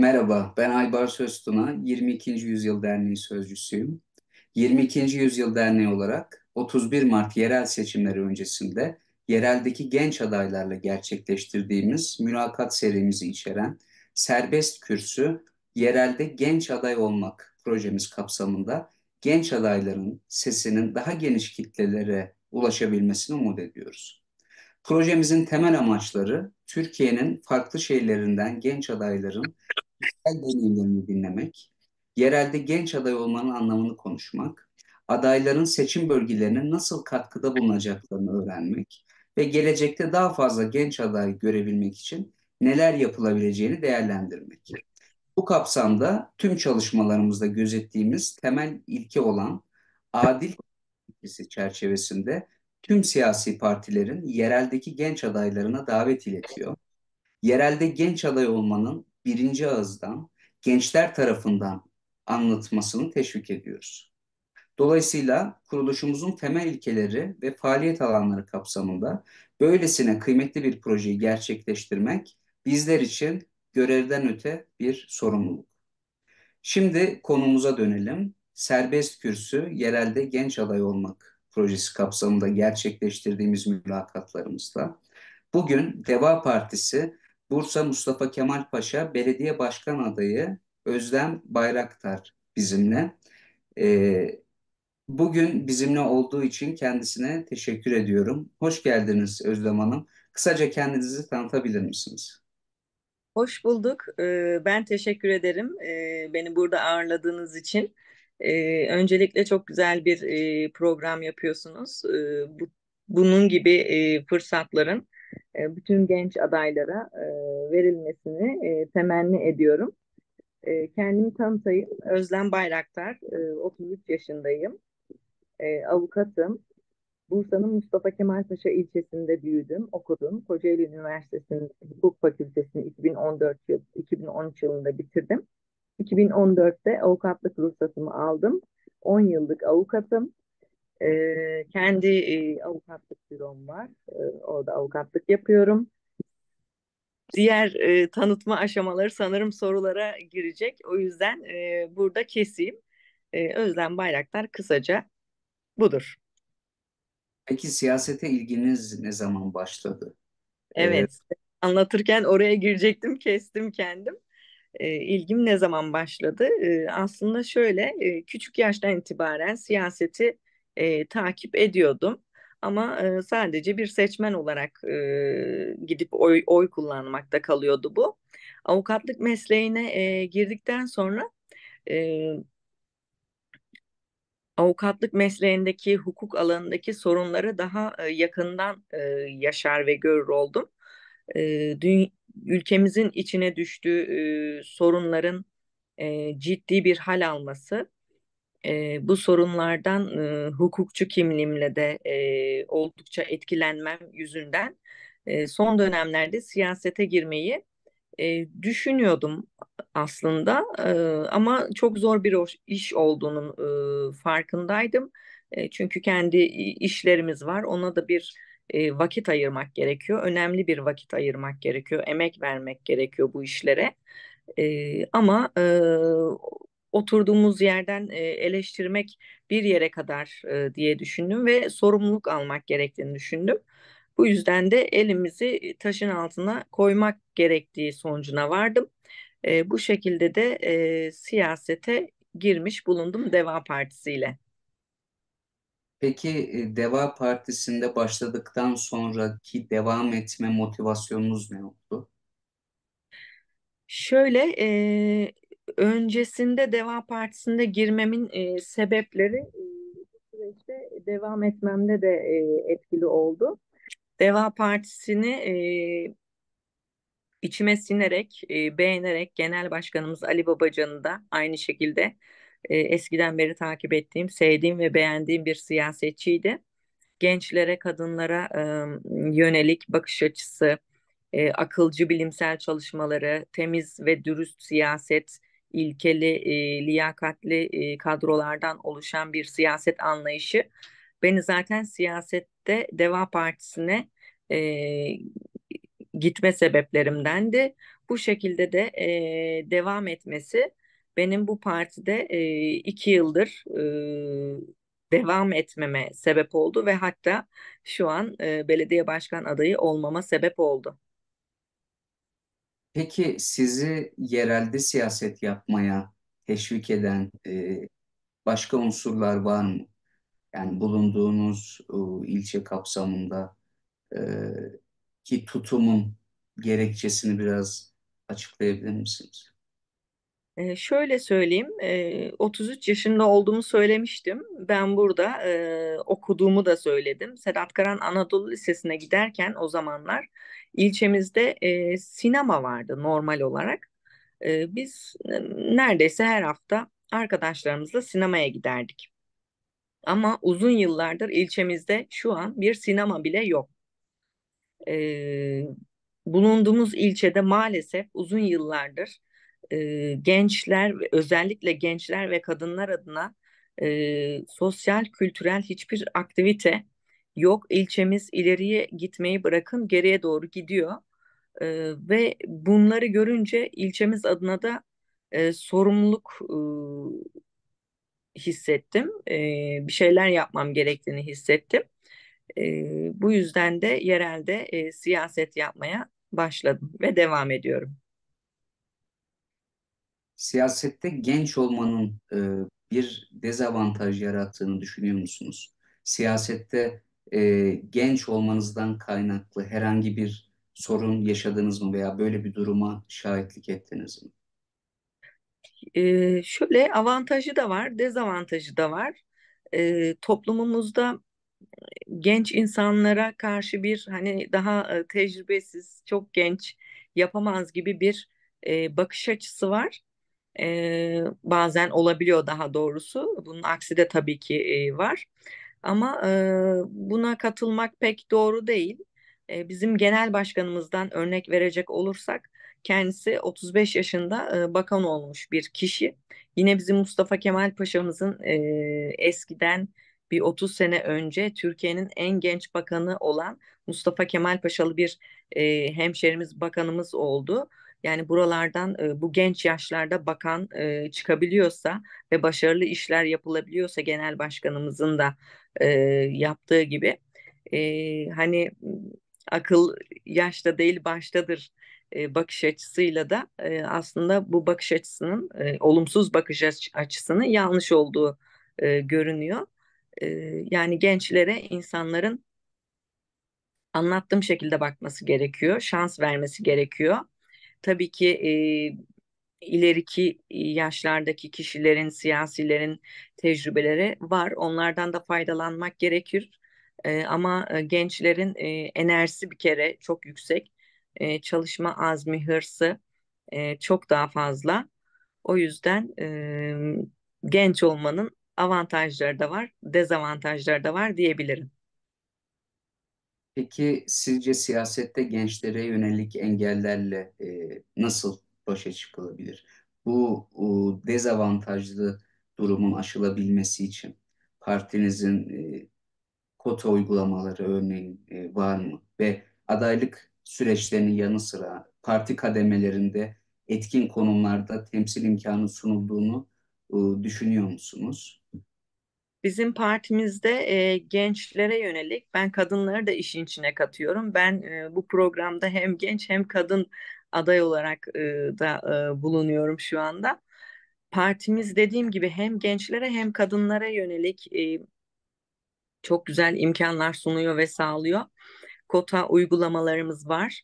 Merhaba, ben Aybar Söztuna, 22. Yüzyıl Derneği Sözcüsüyüm. 22. Yüzyıl Derneği olarak 31 Mart yerel seçimleri öncesinde yereldeki genç adaylarla gerçekleştirdiğimiz mülakat serimizi içeren Serbest Kürsü, yerelde genç aday olmak projemiz kapsamında genç adayların sesinin daha geniş kitlelere ulaşabilmesini umut ediyoruz. Projemizin temel amaçları Türkiye'nin farklı şehirlerinden genç adayların yerel deneyimlerini dinlemek, yerelde genç aday olmanın anlamını konuşmak, adayların seçim bölgelerine nasıl katkıda bulunacaklarını öğrenmek ve gelecekte daha fazla genç aday görebilmek için neler yapılabileceğini değerlendirmek. Bu kapsamda tüm çalışmalarımızda gözettiğimiz temel ilke olan adil ilkesi çerçevesinde tüm siyasi partilerin yereldeki genç adaylarına davet iletiyor. Yerelde genç aday olmanın birinci ağızdan gençler tarafından anlatmasını teşvik ediyoruz. Dolayısıyla kuruluşumuzun temel ilkeleri ve faaliyet alanları kapsamında böylesine kıymetli bir projeyi gerçekleştirmek bizler için görevden öte bir sorumluluk. Şimdi konumuza dönelim. Serbest Kürsü, yerelde genç aday olmak projesi kapsamında gerçekleştirdiğimiz mülakatlarımızda. Bugün Deva Partisi Bursa Mustafa Kemal Paşa Belediye Başkan Adayı Özlem Bayraktar bizimle. E, bugün bizimle olduğu için kendisine teşekkür ediyorum. Hoş geldiniz Özlem Hanım. Kısaca kendinizi tanıtabilir misiniz? Hoş bulduk. Ee, ben teşekkür ederim ee, beni burada ağırladığınız için. Öncelikle çok güzel bir e, program yapıyorsunuz. Bunun gibi e, fırsatların e, bütün genç adaylara e, verilmesini e, temenni ediyorum. kendimi tanıtayım. Özlem Bayraktar, 33 yaşındayım. avukatım. Bursa'nın Mustafa Kemal Paşa ilçesinde büyüdüm, okudum. Kocaeli Üniversitesi'nin hukuk fakültesini 2014 yıl, 2013 yılında bitirdim. 2014'te avukatlık ruhsatımı aldım. 10 yıllık avukatım. E, kendi e, avukatlık bürom var. E, orada avukatlık yapıyorum. Diğer e, tanıtma aşamaları sanırım sorulara girecek. O yüzden e, burada keseyim. E, Özlem Bayraktar kısaca budur. Peki siyasete ilginiz ne zaman başladı? Evet, ee, anlatırken oraya girecektim, kestim kendim. E, ilgim ne zaman başladı? E, aslında şöyle, e, küçük yaştan itibaren siyaseti e, takip ediyordum. Ama e, sadece bir seçmen olarak e, gidip oy, oy kullanmakta kalıyordu bu. Avukatlık mesleğine e, girdikten sonra e, avukatlık mesleğindeki hukuk alanındaki sorunları daha e, yakından e, yaşar ve görür oldum. E, dün, ülkemizin içine düştüğü e, sorunların e, ciddi bir hal alması e, bu sorunlardan e, hukukçu kimliğimle de e, oldukça etkilenmem yüzünden e, son dönemlerde siyasete girmeyi e, düşünüyordum aslında e, ama çok zor bir iş olduğunun e, farkındaydım. E, çünkü kendi işlerimiz var ona da bir e, vakit ayırmak gerekiyor. Önemli bir vakit ayırmak gerekiyor. Emek vermek gerekiyor bu işlere. E, ama e, oturduğumuz yerden eleştirmek bir yere kadar diye düşündüm ve sorumluluk almak gerektiğini düşündüm. Bu yüzden de elimizi e, taşın altına koymak gerektiği sonucuna vardım. bu şekilde de siyasete girmiş bulundum Deva Partisi ile. Peki e, Deva Partisi'nde başladıktan sonraki devam etme motivasyonunuz ne oldu? Şöyle öncesinde Deva Partisi'nde girmemin e, sebepleri e, bu süreçte devam etmemde de e, etkili oldu. Deva Partisi'ni e, içime sinerek, e, beğenerek Genel Başkanımız Ali Babacan'ı da aynı şekilde e, eskiden beri takip ettiğim, sevdiğim ve beğendiğim bir siyasetçiydi. Gençlere, kadınlara e, yönelik bakış açısı, e, akılcı bilimsel çalışmaları, temiz ve dürüst siyaset, ilkeli, e, liyakatli e, kadrolardan oluşan bir siyaset anlayışı beni zaten siyasette Deva Partisi'ne e, gitme sebeplerimdendi. Bu şekilde de e, devam etmesi benim bu partide e, iki yıldır e, devam etmeme sebep oldu ve hatta şu an e, belediye başkan adayı olmama sebep oldu. Peki sizi yerelde siyaset yapmaya teşvik eden e, başka unsurlar var mı? Yani bulunduğunuz e, ilçe kapsamında e, ki tutumun gerekçesini biraz açıklayabilir misiniz? E, şöyle söyleyeyim, e, 33 yaşında olduğumu söylemiştim. Ben burada e, okuduğumu da söyledim. Sedat Karan Anadolu Lisesi'ne giderken o zamanlar ilçemizde e, sinema vardı normal olarak. E, biz e, neredeyse her hafta arkadaşlarımızla sinemaya giderdik. Ama uzun yıllardır ilçemizde şu an bir sinema bile yok. E, bulunduğumuz ilçede maalesef uzun yıllardır e, gençler özellikle gençler ve kadınlar adına e, sosyal kültürel hiçbir aktivite yok ilçemiz ileriye gitmeyi bırakın geriye doğru gidiyor e, ve bunları görünce ilçemiz adına da e, sorumluluk e, hissettim e, bir şeyler yapmam gerektiğini hissettim e, bu yüzden de yerelde e, siyaset yapmaya başladım ve devam ediyorum. Siyasette genç olmanın e, bir dezavantaj yarattığını düşünüyor musunuz? Siyasette e, genç olmanızdan kaynaklı herhangi bir sorun yaşadınız mı veya böyle bir duruma şahitlik ettiniz mi? Ee, şöyle avantajı da var, dezavantajı da var. Ee, toplumumuzda genç insanlara karşı bir hani daha e, tecrübesiz, çok genç yapamaz gibi bir e, bakış açısı var. E, bazen olabiliyor daha doğrusu. Bunun aksi de tabii ki e, var. Ama e, buna katılmak pek doğru değil. E, bizim genel başkanımızdan örnek verecek olursak kendisi 35 yaşında e, bakan olmuş bir kişi. Yine bizim Mustafa Kemal Paşa'mızın e, eskiden bir 30 sene önce Türkiye'nin en genç bakanı olan Mustafa Kemal Paşalı bir e, hemşerimiz bakanımız oldu. Yani buralardan e, bu genç yaşlarda bakan e, çıkabiliyorsa ve başarılı işler yapılabiliyorsa genel başkanımızın da e, yaptığı gibi e, hani akıl yaşta değil baştadır e, bakış açısıyla da e, aslında bu bakış açısının e, olumsuz bakış açısının yanlış olduğu e, görünüyor. E, yani gençlere insanların anlattığım şekilde bakması gerekiyor, şans vermesi gerekiyor. Tabii ki e, ileriki yaşlardaki kişilerin, siyasilerin tecrübeleri var. Onlardan da faydalanmak gerekir. E, ama gençlerin e, enerjisi bir kere çok yüksek. E, çalışma azmi, hırsı e, çok daha fazla. O yüzden e, genç olmanın avantajları da var, dezavantajları da var diyebilirim. Peki sizce siyasette gençlere yönelik engellerle e, nasıl başa çıkılabilir. Bu dezavantajlı durumun aşılabilmesi için partinizin e, kota uygulamaları örneğin e, var mı? Ve adaylık süreçlerinin yanı sıra parti kademelerinde etkin konumlarda temsil imkanı sunulduğunu düşünüyor musunuz? Bizim partimizde e, gençlere yönelik ben kadınları da işin içine katıyorum. Ben e, bu programda hem genç hem kadın aday olarak e, da e, bulunuyorum şu anda. Partimiz dediğim gibi hem gençlere hem kadınlara yönelik e, çok güzel imkanlar sunuyor ve sağlıyor. Kota uygulamalarımız var.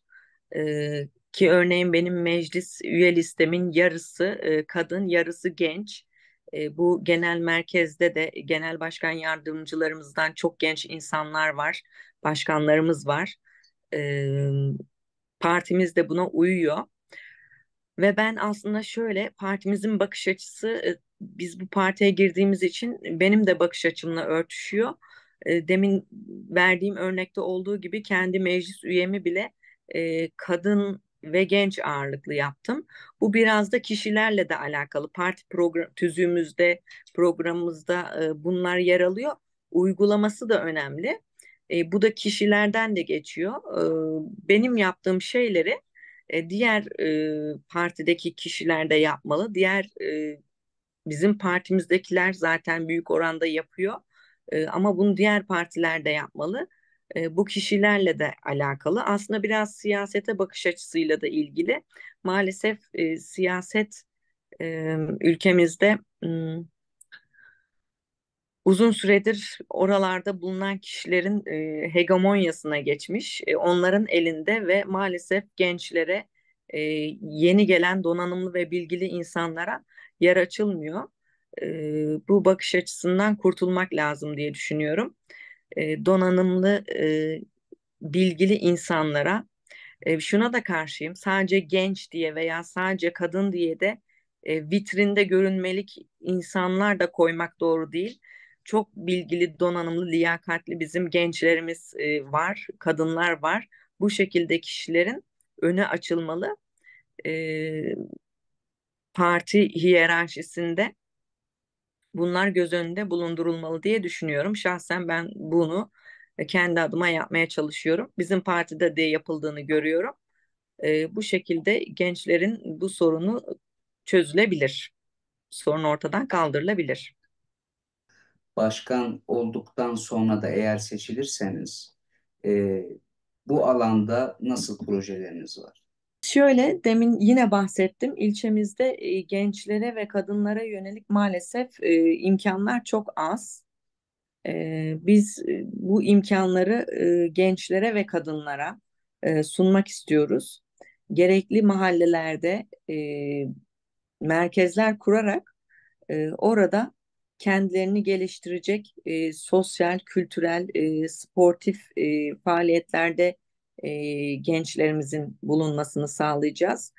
E, ki örneğin benim meclis üye listemin yarısı e, kadın, yarısı genç. E, bu genel merkezde de genel başkan yardımcılarımızdan çok genç insanlar var, başkanlarımız var. E, partimiz de buna uyuyor. Ve ben aslında şöyle partimizin bakış açısı e, biz bu partiye girdiğimiz için benim de bakış açımla örtüşüyor. E, demin verdiğim örnekte olduğu gibi kendi meclis üyemi bile e, kadın ve genç ağırlıklı yaptım. Bu biraz da kişilerle de alakalı. Parti program tüzüğümüzde, programımızda bunlar yer alıyor. Uygulaması da önemli. E, bu da kişilerden de geçiyor. E, benim yaptığım şeyleri e, diğer e, partideki kişiler de yapmalı. Diğer e, bizim partimizdekiler zaten büyük oranda yapıyor. E, ama bunu diğer partiler de yapmalı. E, bu kişilerle de alakalı. Aslında biraz siyasete bakış açısıyla da ilgili. Maalesef e, siyaset e, ülkemizde m, uzun süredir oralarda bulunan kişilerin e, hegemonyasına geçmiş, e, onların elinde ve maalesef gençlere e, yeni gelen donanımlı ve bilgili insanlara yer açılmıyor. E, bu bakış açısından kurtulmak lazım diye düşünüyorum. E, donanımlı, e, bilgili insanlara e, şuna da karşıyım. Sadece genç diye veya sadece kadın diye de e, vitrinde görünmelik insanlar da koymak doğru değil çok bilgili, donanımlı, liyakatli bizim gençlerimiz e, var, kadınlar var. Bu şekilde kişilerin öne açılmalı. E, parti hiyerarşisinde bunlar göz önünde bulundurulmalı diye düşünüyorum. Şahsen ben bunu kendi adıma yapmaya çalışıyorum. Bizim partide de yapıldığını görüyorum. E, bu şekilde gençlerin bu sorunu çözülebilir. Sorun ortadan kaldırılabilir başkan olduktan sonra da eğer seçilirseniz e, bu alanda nasıl projeleriniz var? Şöyle demin yine bahsettim ilçemizde e, gençlere ve kadınlara yönelik maalesef e, imkanlar çok az. E, biz e, bu imkanları e, gençlere ve kadınlara e, sunmak istiyoruz. Gerekli mahallelerde e, merkezler kurarak e, orada kendilerini geliştirecek e, sosyal, kültürel, e, sportif e, faaliyetlerde e, gençlerimizin bulunmasını sağlayacağız.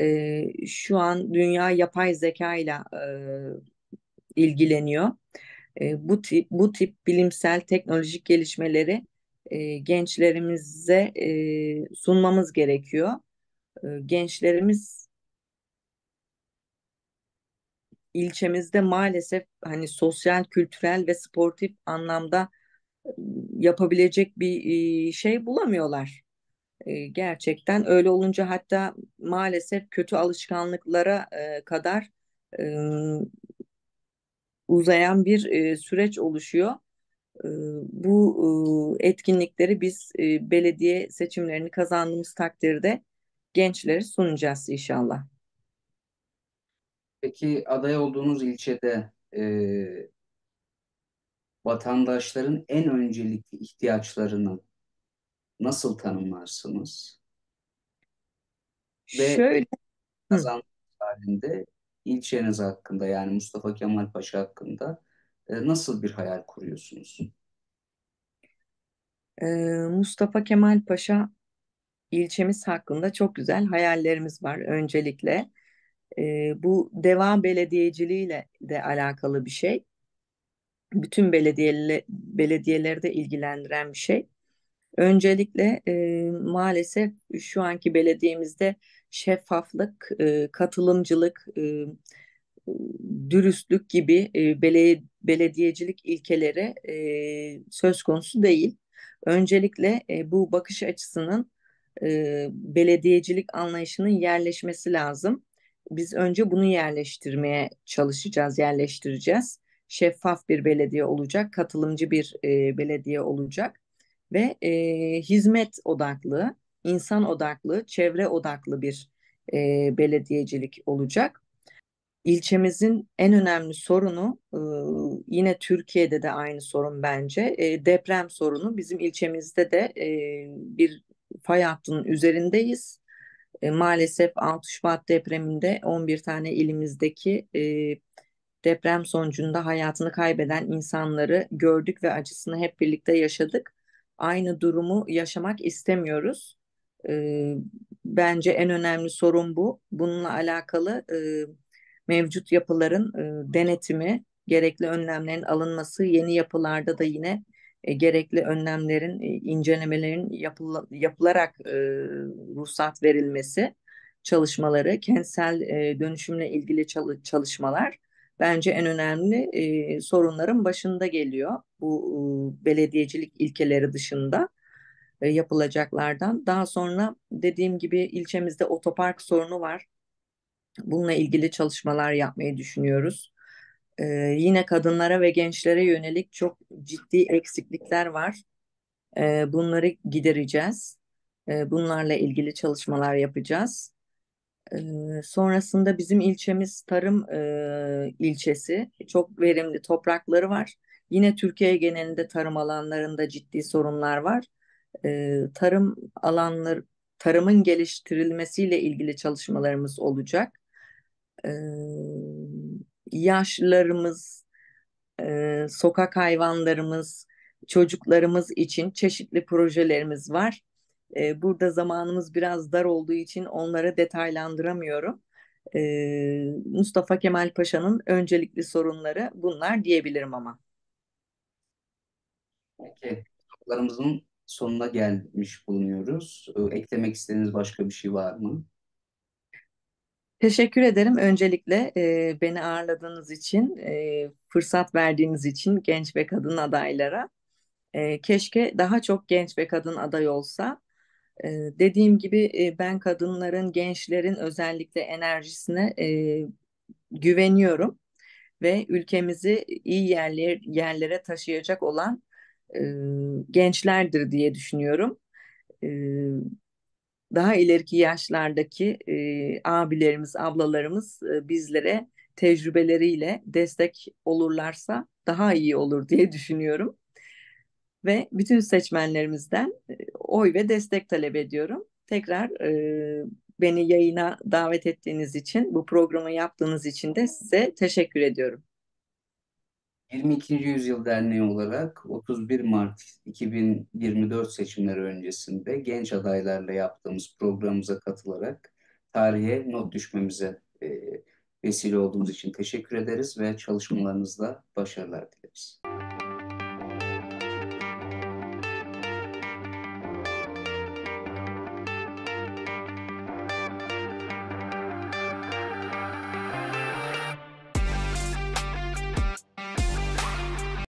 E, şu an dünya yapay zeka ile e, ilgileniyor. E, bu tip bu tip bilimsel teknolojik gelişmeleri e, gençlerimize e, sunmamız gerekiyor. E, gençlerimiz ilçemizde maalesef hani sosyal, kültürel ve sportif anlamda yapabilecek bir şey bulamıyorlar. Gerçekten öyle olunca hatta maalesef kötü alışkanlıklara kadar uzayan bir süreç oluşuyor. Bu etkinlikleri biz belediye seçimlerini kazandığımız takdirde gençlere sunacağız inşallah. Peki aday olduğunuz ilçede e, vatandaşların en öncelikli ihtiyaçlarını nasıl tanımlarsınız? Ve Şöyle, hı, halinde ilçeniz hakkında yani Mustafa Kemal Paşa hakkında e, nasıl bir hayal kuruyorsunuz? e, Mustafa Kemal Paşa ilçemiz hakkında çok güzel hayallerimiz var öncelikle. E, bu devam belediyeciliğiyle de alakalı bir şey. Bütün belediyeli, belediyeleri de ilgilendiren bir şey. Öncelikle e, maalesef şu anki belediyemizde şeffaflık, e, katılımcılık, e, dürüstlük gibi e, bele, belediyecilik ilkeleri e, söz konusu değil. Öncelikle e, bu bakış açısının e, belediyecilik anlayışının yerleşmesi lazım biz önce bunu yerleştirmeye çalışacağız, yerleştireceğiz. Şeffaf bir belediye olacak, katılımcı bir e, belediye olacak ve e, hizmet odaklı, insan odaklı, çevre odaklı bir e, belediyecilik olacak. İlçemizin en önemli sorunu e, yine Türkiye'de de aynı sorun bence e, deprem sorunu. Bizim ilçemizde de e, bir fay hattının üzerindeyiz e, maalesef 6 Şubat depreminde 11 tane ilimizdeki e, deprem sonucunda hayatını kaybeden insanları gördük ve acısını hep birlikte yaşadık. Aynı durumu yaşamak istemiyoruz. E, bence en önemli sorun bu. Bununla alakalı mevcut yapıların denetimi, gerekli önlemlerin alınması, yeni yapılarda da yine e, gerekli önlemlerin, e, incelemelerin yapıl yapılarak e, ruhsat verilmesi çalışmaları, kentsel e, dönüşümle ilgili çalışmalar bence en önemli e, sorunların başında geliyor. Bu e, belediyecilik ilkeleri dışında e, yapılacaklardan. Daha sonra dediğim gibi ilçemizde otopark sorunu var. Bununla ilgili çalışmalar yapmayı düşünüyoruz e, yine kadınlara ve gençlere yönelik çok ciddi eksiklikler var. E, bunları gidereceğiz. E, bunlarla ilgili çalışmalar yapacağız. E, sonrasında bizim ilçemiz tarım e, ilçesi. Çok verimli toprakları var. Yine Türkiye genelinde tarım alanlarında ciddi sorunlar var. E, tarım alanları tarımın geliştirilmesiyle ilgili çalışmalarımız olacak. E, yaşlılarımız, e, sokak hayvanlarımız, çocuklarımız için çeşitli projelerimiz var. E, burada zamanımız biraz dar olduğu için onları detaylandıramıyorum. E, Mustafa Kemal Paşa'nın öncelikli sorunları bunlar diyebilirim ama. Peki, sorularımızın sonuna gelmiş bulunuyoruz. Eklemek istediğiniz başka bir şey var mı? Teşekkür ederim öncelikle e, beni ağırladığınız için, e, fırsat verdiğiniz için genç ve kadın adaylara. E, keşke daha çok genç ve kadın aday olsa. E, dediğim gibi e, ben kadınların, gençlerin özellikle enerjisine e, güveniyorum ve ülkemizi iyi yerler, yerlere taşıyacak olan e, gençlerdir diye düşünüyorum. E, daha ileriki yaşlardaki e, abilerimiz, ablalarımız e, bizlere tecrübeleriyle destek olurlarsa daha iyi olur diye düşünüyorum. Ve bütün seçmenlerimizden oy ve destek talep ediyorum. Tekrar e, beni yayına davet ettiğiniz için, bu programı yaptığınız için de size teşekkür ediyorum. 22. Yüzyıl Derneği olarak 31 Mart 2024 seçimleri öncesinde genç adaylarla yaptığımız programımıza katılarak tarihe not düşmemize e, vesile olduğunuz için teşekkür ederiz ve çalışmalarınızda başarılar dileriz.